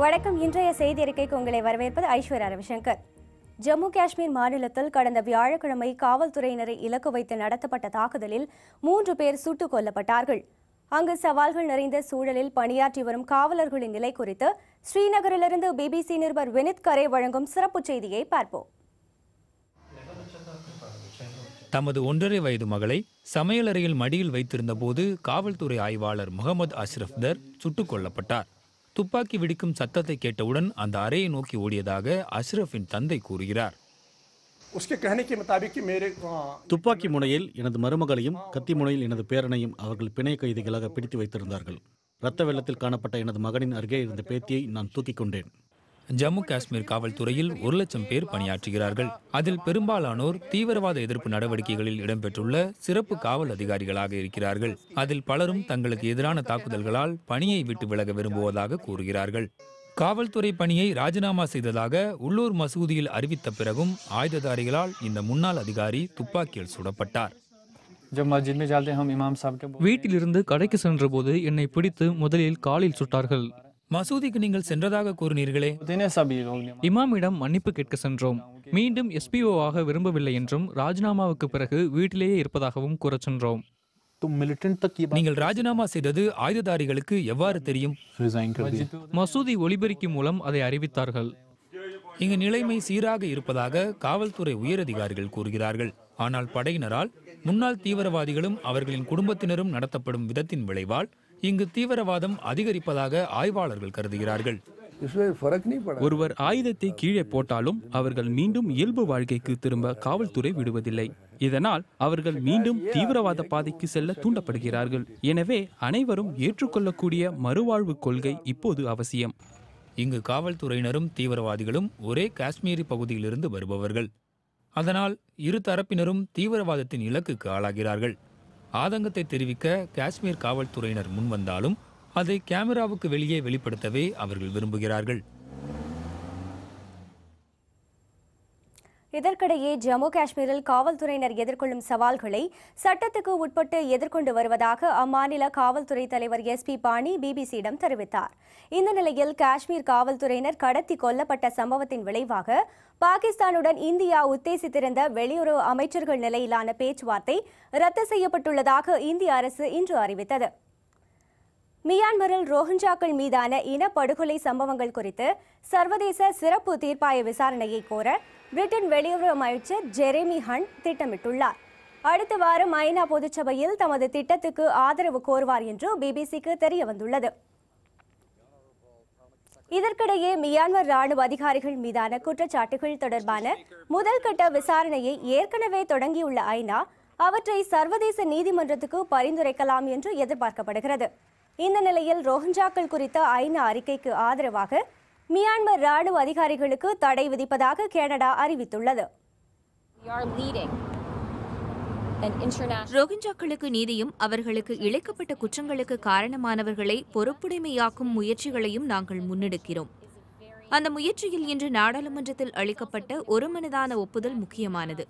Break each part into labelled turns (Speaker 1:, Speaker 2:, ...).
Speaker 1: வணக்கம் இன்றைய செய்தி அறிக்கைக்கு உங்களை வரவேற்பது ஐஸ்வர்யா ரவிசங்கர் ஜம்மு காஷ்மீர் மாநிலத்தில் கடந்த வியாழக்கிழமை காவல்துறையினரை இலக்கு வைத்து நடத்தப்பட்ட தாக்குதலில் மூன்று பேர் சுட்டுக் கொல்லப்பட்டார்கள் அங்கு சவால்கள் நிறைந்த சூழலில் பணியாற்றி வரும் காவலர்களின் நிலை குறித்து ஸ்ரீநகரிலிருந்து பிபிசி நிருபர் வினித் கரே வழங்கும் சிறப்பு செய்தியை பார்ப்போம்
Speaker 2: தமது ஒன்றரை வயது மகளை சமையலறையில் மடியில் வைத்திருந்த போது காவல்துறை ஆய்வாளர் முகமது அஷ்ரஃப்தர் சுட்டுக் கொல்லப்பட்டார் துப்பாக்கி வெடிக்கும் சத்தத்தை கேட்டவுடன் அந்த அறையை நோக்கி ஓடியதாக அஷ்ரஃபின் தந்தை கூறுகிறார்
Speaker 3: துப்பாக்கி முனையில் எனது மருமகளையும் கத்தி முனையில் எனது பேரனையும் அவர்கள் பிணை கைதிகளாக பிடித்து வைத்திருந்தார்கள் இரத்த வெள்ளத்தில் காணப்பட்ட எனது மகனின் அருகே இருந்த பேத்தியை
Speaker 2: நான் தூக்கிக் கொண்டேன் ஜம்மு காஷ்மீர் காவல்துறையில் ஒரு லட்சம் பேர் பணியாற்றுகிறார்கள் அதில் பெரும்பாலானோர் தீவிரவாத எதிர்ப்பு நடவடிக்கைகளில் இடம்பெற்றுள்ள சிறப்பு காவல் அதிகாரிகளாக இருக்கிறார்கள் அதில் பலரும் தங்களுக்கு எதிரான தாக்குதல்களால் பணியை விட்டு விலக விரும்புவதாக கூறுகிறார்கள் காவல்துறை பணியை ராஜினாமா செய்ததாக உள்ளூர் மசூதியில் அறிவித்த பிறகும் ஆயுததாரிகளால் இந்த முன்னாள் அதிகாரி துப்பாக்கியில் சுடப்பட்டார்
Speaker 3: வீட்டிலிருந்து கடைக்கு சென்றபோது என்னை பிடித்து முதலில் காலில் சுட்டார்கள் மசூதிக்கு நீங்கள் சென்றதாக கூறினீர்களே இமாமிடம் மன்னிப்பு கேட்க சென்றோம் மீண்டும் எஸ்பிஓவாக விரும்பவில்லை என்றும் ராஜினாமாவுக்கு பிறகு வீட்டிலேயே இருப்பதாகவும் கூற சென்றோம் நீங்கள் ராஜினாமா செய்தது ஆயுததாரிகளுக்கு எவ்வாறு தெரியும் மசூதி
Speaker 2: ஒலிபெருக்கி மூலம் அதை அறிவித்தார்கள் இங்கு நிலைமை சீராக இருப்பதாக காவல்துறை உயரதிகாரிகள் கூறுகிறார்கள் ஆனால் படையினரால் முன்னாள் தீவிரவாதிகளும் அவர்களின் குடும்பத்தினரும் நடத்தப்படும் விதத்தின் விளைவால் இங்கு தீவிரவாதம் அதிகரிப்பதாக ஆய்வாளர்கள் கருதுகிறார்கள் ஒருவர் ஆயுதத்தை கீழே போட்டாலும் அவர்கள் மீண்டும் இயல்பு வாழ்க்கைக்கு திரும்ப காவல்துறை விடுவதில்லை இதனால் அவர்கள் மீண்டும் தீவிரவாத பாதைக்கு செல்ல தூண்டப்படுகிறார்கள் எனவே அனைவரும் ஏற்றுக்கொள்ளக்கூடிய மறுவாழ்வு கொள்கை இப்போது அவசியம் இங்கு காவல்துறையினரும் தீவிரவாதிகளும் ஒரே காஷ்மீரி பகுதியிலிருந்து வருபவர்கள் அதனால் இரு தரப்பினரும் தீவிரவாதத்தின் இலக்குக்கு ஆளாகிறார்கள் ஆதங்கத்தை தெரிவிக்க காஷ்மீர் காவல்துறையினர் முன்வந்தாலும் அதை கேமராவுக்கு வெளியே வெளிப்படுத்தவே அவர்கள் விரும்புகிறார்கள்
Speaker 1: இதற்கிடையே ஜம்மு காஷ்மீரில் காவல்துறையினர் எதிர்கொள்ளும் சவால்களை சட்டத்துக்கு உட்பட்டு எதிர்கொண்டு வருவதாக அம்மாநில காவல்துறை தலைவர் எஸ் பி பாணி பிபிசியிடம் தெரிவித்தார் இந்த நிலையில் காஷ்மீர் காவல்துறையினர் கடத்தி கொல்லப்பட்ட சம்பவத்தின் விளைவாக பாகிஸ்தானுடன் இந்தியா உத்தேசித்திருந்த வெளியுறவு அமைச்சர்கள் நிலையிலான பேச்சுவார்த்தை ரத்து செய்யப்பட்டுள்ளதாக இந்திய அரசு இன்று அறிவித்தது மியான்மரில் ரோஹிஞ்சாக்கள் மீதான இனப்படுகொலை சம்பவங்கள் குறித்து சர்வதேச சிறப்பு தீர்ப்பாய விசாரணையை கோர பிரிட்டன் வெளியுறவு அமைச்சர் ஜெரேமி ஹண்ட் திட்டமிட்டுள்ளார் அடுத்த வாரம் ஐநா பொதுச்சபையில் தமது திட்டத்துக்கு ஆதரவு கோருவார் என்று பிபிசிக்கு தெரிய வந்துள்ளது இதற்கிடையே மியான்மர் ராணுவ அதிகாரிகள் மீதான குற்றச்சாட்டுகள் தொடர்பான முதல் கட்ட விசாரணையை ஏற்கனவே தொடங்கியுள்ள ஐநா அவற்றை சர்வதேச நீதிமன்றத்துக்கு பரிந்துரைக்கலாம் என்று எதிர்பார்க்கப்படுகிறது இந்த நிலையில் ரோஹிஞ்சாக்கள் குறித்த ஐநா அறிக்கைக்கு ஆதரவாக மியான்மர் ராணுவ அதிகாரிகளுக்கு தடை விதிப்பதாக கனடா அறிவித்துள்ளது ரோஹிஞ்சாக்களுக்கு நீதியும் அவர்களுக்கு இழைக்கப்பட்ட குற்றங்களுக்கு காரணமானவர்களை பொறுப்புடைமையாக்கும் முயற்சிகளையும் நாங்கள் முன்னெடுக்கிறோம் அந்த முயற்சியில் இன்று நாடாளுமன்றத்தில் அளிக்கப்பட்ட ஒருமனதான ஒப்புதல் முக்கியமானது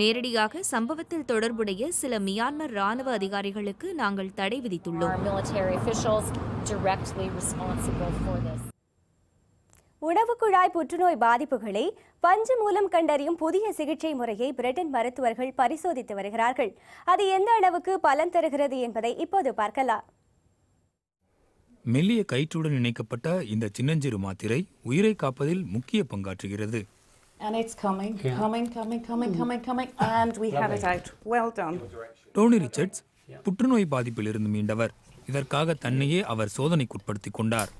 Speaker 1: நேரடியாக சம்பவத்தில் தொடர்புடைய சில மியான்மர் ராணுவ அதிகாரிகளுக்கு நாங்கள் தடை விதித்துள்ளோம் உணவு குழாய் புற்றுநோய் பாதிப்புகளை பஞ்சு மூலம் கண்டறியும் புதிய சிகிச்சை முறையை பிரிட்டன் மருத்துவர்கள் பரிசோதித்து வருகிறார்கள் அது எந்த அளவுக்கு பலன் தருகிறது என்பதை இப்போது பார்க்கலாம்
Speaker 2: மெல்லிய கயிற்றுடன் இணைக்கப்பட்ட இந்த சின்னஞ்சிறு மாத்திரை உயிரை காப்பதில் முக்கிய பங்காற்றுகிறது டோனி ரிச்சர்ட்ஸ் புற்றுநோய் பாதிப்பிலிருந்து மீண்டவர் இதற்காக தன்னையே அவர் சோதனைக்குட்படுத்திக் கொண்டார்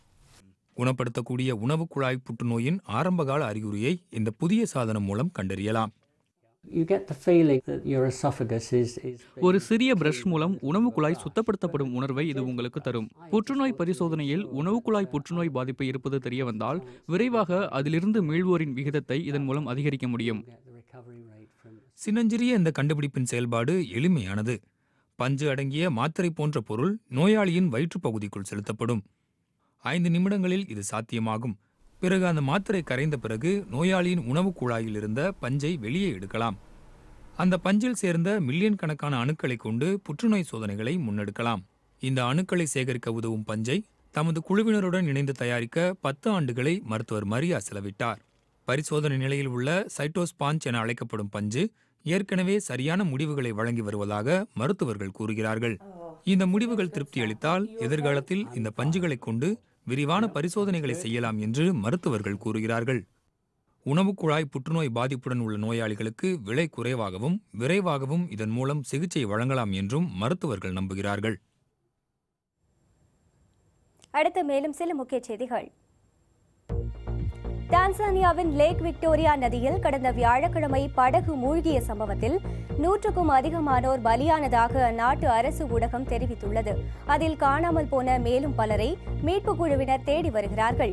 Speaker 2: குணப்படுத்தக்கூடிய உணவு குழாய் புற்றுநோயின் ஆரம்பகால அறிகுறியை இந்த புதிய சாதனம் மூலம் கண்டறியலாம்
Speaker 3: ஒரு சிறிய பிரஷ் மூலம் உணவு குழாய் சுத்தப்படுத்தப்படும் உணர்வை இது உங்களுக்கு தரும் புற்றுநோய் பரிசோதனையில் உணவு குழாய் புற்றுநோய் பாதிப்பு இருப்பது தெரிய வந்தால் விரைவாக அதிலிருந்து மீள்வோரின் விகிதத்தை இதன் மூலம் அதிகரிக்க முடியும்
Speaker 2: சின்னஞ்சிறிய இந்த கண்டுபிடிப்பின் செயல்பாடு எளிமையானது பஞ்சு அடங்கிய மாத்திரை போன்ற பொருள் நோயாளியின் வயிற்றுப்பகுதிக்குள் செலுத்தப்படும் ஐந்து நிமிடங்களில் இது சாத்தியமாகும் பிறகு அந்த மாத்திரை கரைந்த பிறகு நோயாளியின் உணவுக் குழாயில் இருந்த பஞ்சை வெளியே எடுக்கலாம் அந்த பஞ்சில் சேர்ந்த மில்லியன் கணக்கான அணுக்களை கொண்டு புற்றுநோய் சோதனைகளை முன்னெடுக்கலாம் இந்த அணுக்களை சேகரிக்க உதவும் பஞ்சை தமது குழுவினருடன் இணைந்து தயாரிக்க பத்து ஆண்டுகளை மருத்துவர் மரியா செலவிட்டார் பரிசோதனை நிலையில் உள்ள சைட்டோஸ்பாஞ்ச் என அழைக்கப்படும் பஞ்சு ஏற்கனவே சரியான முடிவுகளை வழங்கி வருவதாக மருத்துவர்கள் கூறுகிறார்கள் இந்த முடிவுகள் திருப்தி அளித்தால் எதிர்காலத்தில் இந்த பஞ்சுகளை கொண்டு விரிவான பரிசோதனைகளை செய்யலாம் என்று மருத்துவர்கள் கூறுகிறார்கள் உணவுக்குழாய் புற்றுநோய் பாதிப்புடன் உள்ள நோயாளிகளுக்கு விலை குறைவாகவும் விரைவாகவும் இதன் மூலம் சிகிச்சை வழங்கலாம் என்றும் மருத்துவர்கள் நம்புகிறார்கள்
Speaker 1: அடுத்து மேலும் சில முக்கிய செய்திகள் டான்சானியாவின் லேக் விக்டோரியா நதியில் கடந்த வியாழக்கிழமை படகு மூழ்கிய சம்பவத்தில் நூற்றுக்கும் அதிகமானோர் பலியானதாக அந்நாட்டு அரசு ஊடகம் தெரிவித்துள்ளது அதில் காணாமல் போன மேலும் பலரை மீட்புக் குழுவினர் தேடி வருகிறார்கள்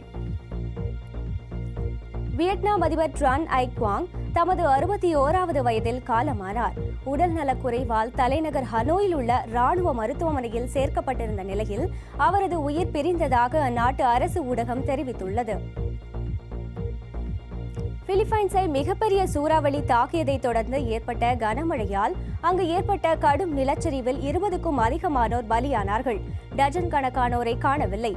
Speaker 1: வியட்நாம் அதிபர் ட்ரான் ஐ குவாங் தமது அறுபத்தி ஓராவது வயதில் காலமானார் உடல் நலக்குறைவால் தலைநகர் ஹனோயில் உள்ள ராணுவ மருத்துவமனையில் சேர்க்கப்பட்டிருந்த நிலையில் அவரது உயிர் பிரிந்ததாக அந்நாட்டு அரசு ஊடகம் தெரிவித்துள்ளது பிலிப்பைன்ஸை மிகப்பெரிய சூறாவளி தாக்கியதை தொடர்ந்து ஏற்பட்ட கனமழையால் அங்கு ஏற்பட்ட கடும் நிலச்சரிவில் இருபதுக்கும் அதிகமானோர் பலியானார்கள் டஜன் கணக்கானோரை காணவில்லை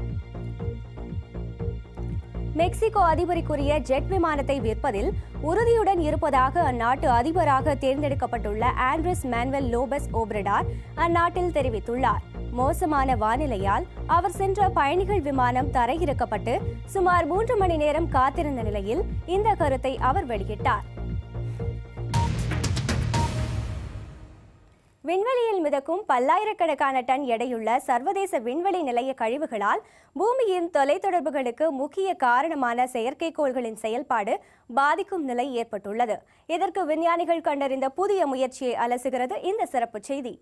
Speaker 1: மெக்சிகோ அதிபருக்குரிய ஜெட் விமானத்தை விற்பதில் உறுதியுடன் இருப்பதாக அந்நாட்டு அதிபராக தேர்ந்தெடுக்கப்பட்டுள்ள ஆண்ட்ரிஸ் மேன்வெல் லோபஸ் ஓபிரடார் அந்நாட்டில் தெரிவித்துள்ளார் மோசமான வானிலையால் அவர் சென்ற பயணிகள் விமானம் தரையிறக்கப்பட்டு சுமார் மூன்று மணி நேரம் காத்திருந்த நிலையில் இந்த கருத்தை அவர் வெளியிட்டார் விண்வெளியில் மிதக்கும் பல்லாயிரக்கணக்கான டன் எடையுள்ள சர்வதேச விண்வெளி நிலைய கழிவுகளால் பூமியின் தொலைத்தொடர்புகளுக்கு முக்கிய காரணமான செயற்கைக்கோள்களின் செயல்பாடு பாதிக்கும் நிலை ஏற்பட்டுள்ளது இதற்கு விஞ்ஞானிகள் கண்டறிந்த புதிய முயற்சியை அலசுகிறது இந்த சிறப்பு செய்தி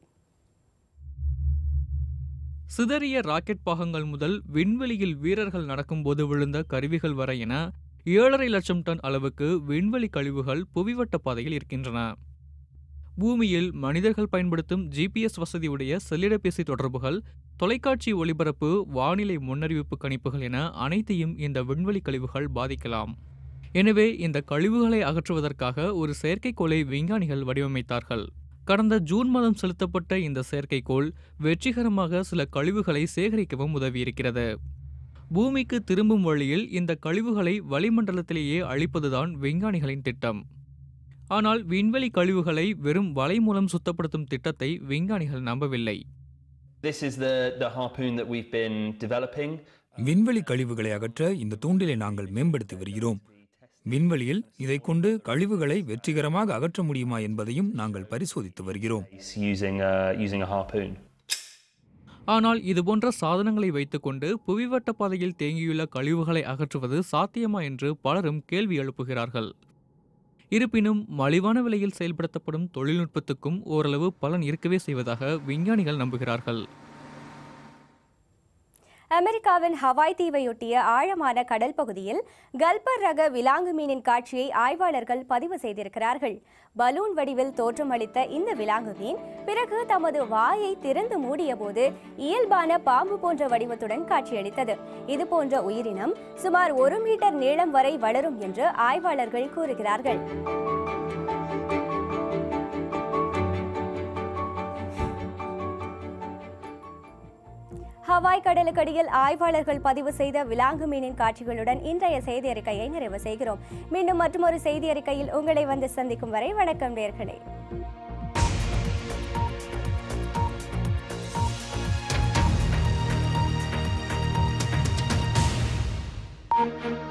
Speaker 3: சிதறிய ராக்கெட் பாகங்கள் முதல் விண்வெளியில் வீரர்கள் நடக்கும்போது விழுந்த கருவிகள் வரை என ஏழரை லட்சம் டன் அளவுக்கு விண்வெளி கழிவுகள் புவிவட்ட பாதையில் இருக்கின்றன பூமியில் மனிதர்கள் பயன்படுத்தும் ஜிபிஎஸ் வசதியுடைய செல்லிடப்பேசி தொடர்புகள் தொலைக்காட்சி ஒளிபரப்பு வானிலை முன்னறிவிப்பு கணிப்புகள் என அனைத்தையும் இந்த விண்வெளி கழிவுகள் பாதிக்கலாம் எனவே இந்த கழிவுகளை அகற்றுவதற்காக ஒரு செயற்கைக்கோளை விஞ்ஞானிகள் வடிவமைத்தார்கள் கடந்த ஜூன் மாதம் செலுத்தப்பட்ட இந்த செயற்கைக்கோள் வெற்றிகரமாக சில கழிவுகளை சேகரிக்கவும் உதவியிருக்கிறது பூமிக்கு திரும்பும் வழியில் இந்த கழிவுகளை வளிமண்டலத்திலேயே அழிப்பதுதான் விஞ்ஞானிகளின் திட்டம் ஆனால் விண்வெளி கழிவுகளை வெறும் வலை மூலம் சுத்தப்படுத்தும் திட்டத்தை விஞ்ஞானிகள் நம்பவில்லை விண்வெளி கழிவுகளை அகற்ற இந்த
Speaker 2: தூண்டிலை நாங்கள் மேம்படுத்தி வருகிறோம் விண்வெளியில் இதை கொண்டு கழிவுகளை வெற்றிகரமாக
Speaker 3: அகற்ற முடியுமா என்பதையும் நாங்கள் பரிசோதித்து வருகிறோம் uh, ஆனால் இதுபோன்ற சாதனங்களை வைத்துக்கொண்டு புவிவட்ட பாதையில் தேங்கியுள்ள கழிவுகளை அகற்றுவது சாத்தியமா என்று பலரும் கேள்வி எழுப்புகிறார்கள் இருப்பினும் மலிவான விலையில் செயல்படுத்தப்படும் தொழில்நுட்பத்துக்கும் ஓரளவு பலன் இருக்கவே செய்வதாக விஞ்ஞானிகள் நம்புகிறார்கள்
Speaker 1: அமெரிக்காவின் ஹவாய் தீவையொட்டிய ஆழமான கடல் பகுதியில் கல்பர் ரக விலாங்கு மீனின் காட்சியை ஆய்வாளர்கள் பதிவு செய்திருக்கிறார்கள் பலூன் வடிவில் தோற்றமளித்த இந்த விலாங்கு மீன் பிறகு தமது வாயை திறந்து மூடியபோது இயல்பான பாம்பு போன்ற வடிவத்துடன் காட்சியளித்தது இதுபோன்ற உயிரினம் சுமார் ஒரு மீட்டர் நீளம் வரை வளரும் என்று ஆய்வாளர்கள் கூறுகிறார்கள் ஹவாய் கடலுக்கடியில் ஆய்வாளர்கள் பதிவு செய்த விலாங்கு மீனின் காட்சிகளுடன் இன்றைய செய்தி அறிக்கையை நிறைவு செய்கிறோம் மீண்டும் மற்றொரு செய்தி அறிக்கையில் உங்களை வந்து சந்திக்கும் வரை வணக்கம் நேர்களே thank you